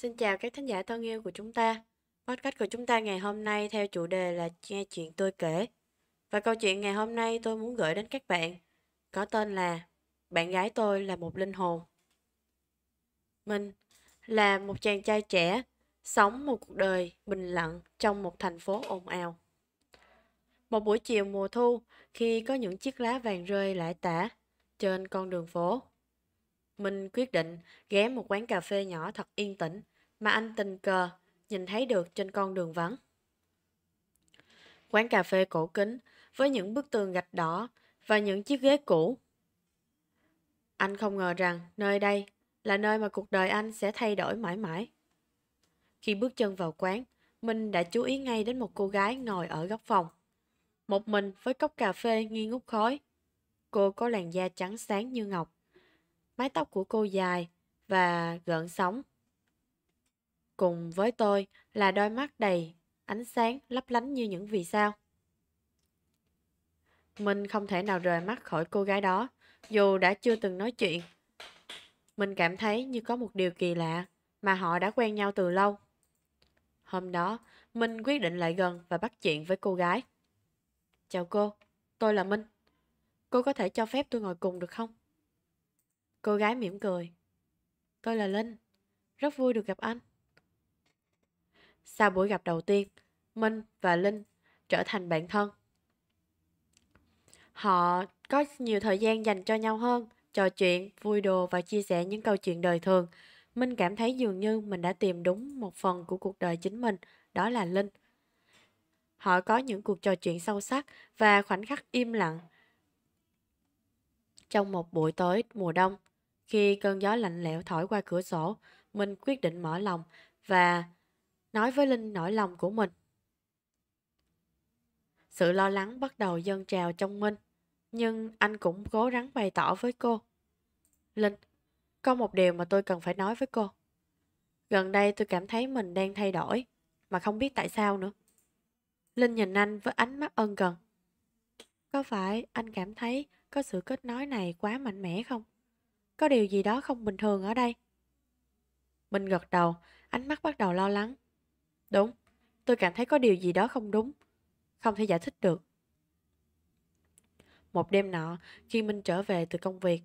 Xin chào các thính giả thân yêu của chúng ta. Podcast của chúng ta ngày hôm nay theo chủ đề là nghe chuyện tôi kể. Và câu chuyện ngày hôm nay tôi muốn gửi đến các bạn có tên là Bạn gái tôi là một linh hồn. Mình là một chàng trai trẻ sống một cuộc đời bình lặng trong một thành phố ồn ào. Một buổi chiều mùa thu khi có những chiếc lá vàng rơi lải tả trên con đường phố mình quyết định ghé một quán cà phê nhỏ thật yên tĩnh mà anh tình cờ nhìn thấy được trên con đường vắng. Quán cà phê cổ kính với những bức tường gạch đỏ và những chiếc ghế cũ. Anh không ngờ rằng nơi đây là nơi mà cuộc đời anh sẽ thay đổi mãi mãi. Khi bước chân vào quán, mình đã chú ý ngay đến một cô gái ngồi ở góc phòng. Một mình với cốc cà phê nghi ngút khói. Cô có làn da trắng sáng như ngọc, mái tóc của cô dài và gợn sóng. Cùng với tôi là đôi mắt đầy ánh sáng lấp lánh như những vì sao. Mình không thể nào rời mắt khỏi cô gái đó, dù đã chưa từng nói chuyện. Mình cảm thấy như có một điều kỳ lạ mà họ đã quen nhau từ lâu. Hôm đó, Minh quyết định lại gần và bắt chuyện với cô gái. Chào cô, tôi là Minh. Cô có thể cho phép tôi ngồi cùng được không? Cô gái mỉm cười. Tôi là Linh, rất vui được gặp anh. Sau buổi gặp đầu tiên, Minh và Linh trở thành bạn thân. Họ có nhiều thời gian dành cho nhau hơn, trò chuyện, vui đùa và chia sẻ những câu chuyện đời thường. Minh cảm thấy dường như mình đã tìm đúng một phần của cuộc đời chính mình, đó là Linh. Họ có những cuộc trò chuyện sâu sắc và khoảnh khắc im lặng trong một buổi tối mùa đông khi cơn gió lạnh lẽo thổi qua cửa sổ, mình quyết định mở lòng và nói với Linh nỗi lòng của mình. Sự lo lắng bắt đầu dâng trào trong Minh, nhưng anh cũng cố gắng bày tỏ với cô. Linh, có một điều mà tôi cần phải nói với cô. Gần đây tôi cảm thấy mình đang thay đổi, mà không biết tại sao nữa. Linh nhìn anh với ánh mắt ân cần. Có phải anh cảm thấy có sự kết nối này quá mạnh mẽ không? Có điều gì đó không bình thường ở đây. Minh gật đầu, ánh mắt bắt đầu lo lắng. Đúng, tôi cảm thấy có điều gì đó không đúng. Không thể giải thích được. Một đêm nọ, khi Minh trở về từ công việc,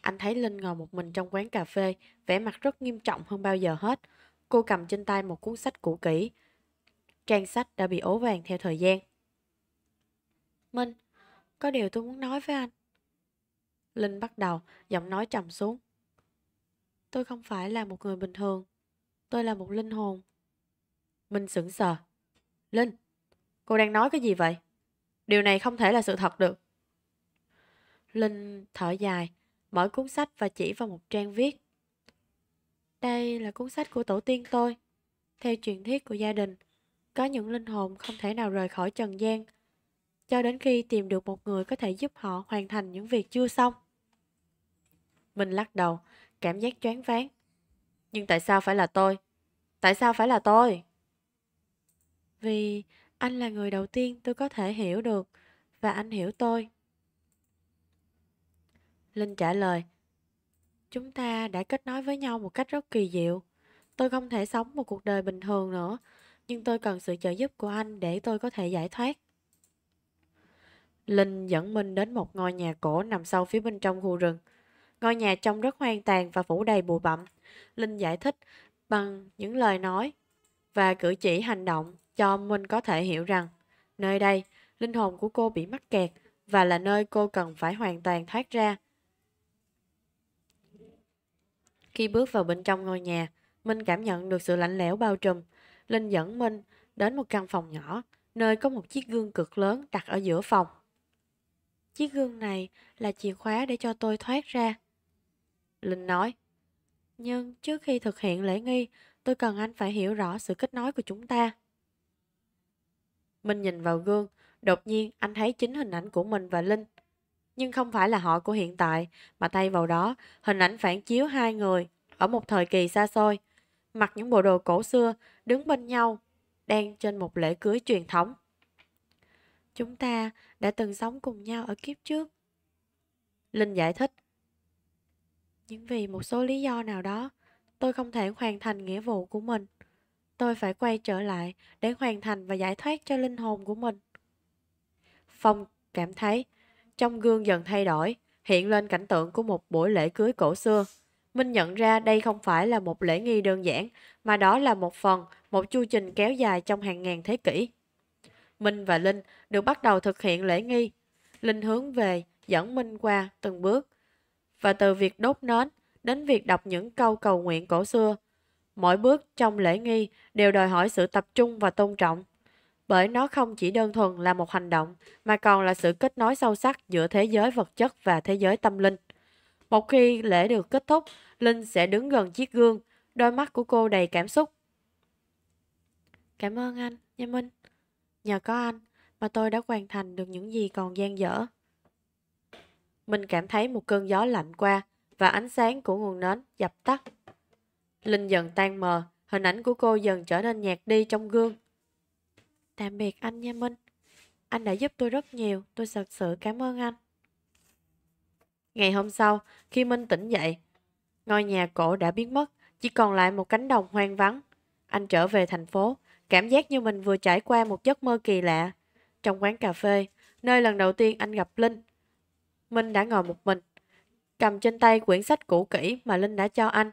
anh thấy Linh ngồi một mình trong quán cà phê, vẻ mặt rất nghiêm trọng hơn bao giờ hết. Cô cầm trên tay một cuốn sách cũ kỹ. Trang sách đã bị ố vàng theo thời gian. Minh, có điều tôi muốn nói với anh. Linh bắt đầu, giọng nói trầm xuống. Tôi không phải là một người bình thường. Tôi là một linh hồn. Minh sững sờ. Linh, cô đang nói cái gì vậy? Điều này không thể là sự thật được. Linh thở dài, mở cuốn sách và chỉ vào một trang viết. Đây là cuốn sách của tổ tiên tôi. Theo truyền thuyết của gia đình, có những linh hồn không thể nào rời khỏi trần gian cho đến khi tìm được một người có thể giúp họ hoàn thành những việc chưa xong. Minh lắc đầu, cảm giác choáng váng. Nhưng tại sao phải là tôi? Tại sao phải là tôi? Vì anh là người đầu tiên tôi có thể hiểu được và anh hiểu tôi. Linh trả lời, chúng ta đã kết nối với nhau một cách rất kỳ diệu. Tôi không thể sống một cuộc đời bình thường nữa, nhưng tôi cần sự trợ giúp của anh để tôi có thể giải thoát. Linh dẫn Minh đến một ngôi nhà cổ nằm sâu phía bên trong khu rừng. Ngôi nhà trông rất hoang tàn và phủ đầy bụi bặm. Linh giải thích bằng những lời nói và cử chỉ hành động cho Minh có thể hiểu rằng nơi đây, linh hồn của cô bị mắc kẹt và là nơi cô cần phải hoàn toàn thoát ra. Khi bước vào bên trong ngôi nhà, Minh cảm nhận được sự lạnh lẽo bao trùm. Linh dẫn Minh đến một căn phòng nhỏ, nơi có một chiếc gương cực lớn đặt ở giữa phòng. Chiếc gương này là chìa khóa để cho tôi thoát ra. Linh nói. Nhưng trước khi thực hiện lễ nghi, tôi cần anh phải hiểu rõ sự kết nối của chúng ta. Minh nhìn vào gương, đột nhiên anh thấy chính hình ảnh của mình và Linh. Nhưng không phải là họ của hiện tại, mà thay vào đó, hình ảnh phản chiếu hai người ở một thời kỳ xa xôi, mặc những bộ đồ cổ xưa, đứng bên nhau, đang trên một lễ cưới truyền thống. Chúng ta đã từng sống cùng nhau ở kiếp trước. Linh giải thích, nhưng vì một số lý do nào đó tôi không thể hoàn thành nghĩa vụ của mình tôi phải quay trở lại để hoàn thành và giải thoát cho linh hồn của mình phong cảm thấy trong gương dần thay đổi hiện lên cảnh tượng của một buổi lễ cưới cổ xưa minh nhận ra đây không phải là một lễ nghi đơn giản mà đó là một phần một chu trình kéo dài trong hàng ngàn thế kỷ minh và linh được bắt đầu thực hiện lễ nghi linh hướng về dẫn minh qua từng bước và từ việc đốt nến đến việc đọc những câu cầu nguyện cổ xưa. Mỗi bước trong lễ nghi đều đòi hỏi sự tập trung và tôn trọng, bởi nó không chỉ đơn thuần là một hành động mà còn là sự kết nối sâu sắc giữa thế giới vật chất và thế giới tâm linh. Một khi lễ được kết thúc, Linh sẽ đứng gần chiếc gương, đôi mắt của cô đầy cảm xúc. Cảm ơn anh, Nha Minh. Nhờ có anh mà tôi đã hoàn thành được những gì còn gian dở. Mình cảm thấy một cơn gió lạnh qua và ánh sáng của nguồn nến dập tắt. Linh dần tan mờ, hình ảnh của cô dần trở nên nhạt đi trong gương. Tạm biệt anh nha Minh. Anh đã giúp tôi rất nhiều, tôi thật sự cảm ơn anh. Ngày hôm sau, khi Minh tỉnh dậy, ngôi nhà cổ đã biến mất, chỉ còn lại một cánh đồng hoang vắng. Anh trở về thành phố, cảm giác như mình vừa trải qua một giấc mơ kỳ lạ. Trong quán cà phê, nơi lần đầu tiên anh gặp Linh, Minh đã ngồi một mình, cầm trên tay quyển sách cũ kỹ mà Linh đã cho anh.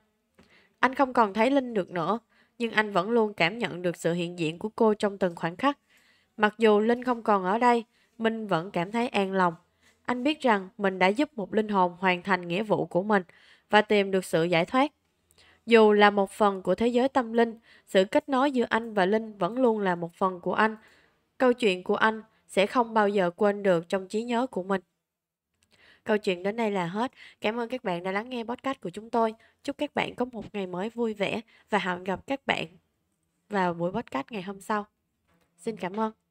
Anh không còn thấy Linh được nữa, nhưng anh vẫn luôn cảm nhận được sự hiện diện của cô trong từng khoảnh khắc. Mặc dù Linh không còn ở đây, Minh vẫn cảm thấy an lòng. Anh biết rằng mình đã giúp một linh hồn hoàn thành nghĩa vụ của mình và tìm được sự giải thoát. Dù là một phần của thế giới tâm linh, sự kết nối giữa anh và Linh vẫn luôn là một phần của anh. Câu chuyện của anh sẽ không bao giờ quên được trong trí nhớ của mình. Câu chuyện đến đây là hết. Cảm ơn các bạn đã lắng nghe podcast của chúng tôi. Chúc các bạn có một ngày mới vui vẻ và hẹn gặp các bạn vào buổi podcast ngày hôm sau. Xin cảm ơn.